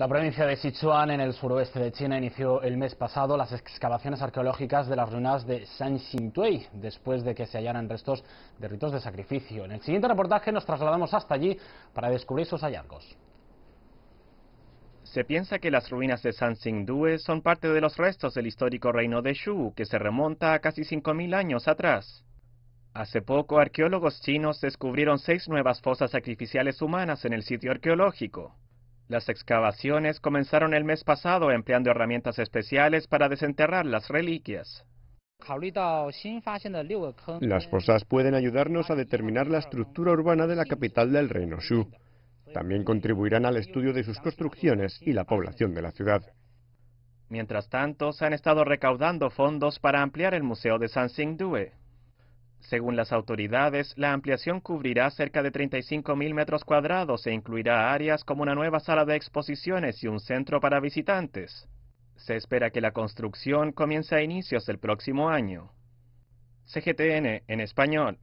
La provincia de Sichuan, en el suroeste de China, inició el mes pasado las excavaciones arqueológicas de las ruinas de San después de que se hallaran restos de ritos de sacrificio. En el siguiente reportaje nos trasladamos hasta allí para descubrir sus hallazgos. Se piensa que las ruinas de San son parte de los restos del histórico reino de Shu, que se remonta a casi 5.000 años atrás. Hace poco, arqueólogos chinos descubrieron seis nuevas fosas sacrificiales humanas en el sitio arqueológico. Las excavaciones comenzaron el mes pasado empleando herramientas especiales para desenterrar las reliquias. Las fosas pueden ayudarnos a determinar la estructura urbana de la capital del reino Shu. También contribuirán al estudio de sus construcciones y la población de la ciudad. Mientras tanto, se han estado recaudando fondos para ampliar el Museo de San según las autoridades, la ampliación cubrirá cerca de 35.000 metros cuadrados e incluirá áreas como una nueva sala de exposiciones y un centro para visitantes. Se espera que la construcción comience a inicios del próximo año. CGTN en español.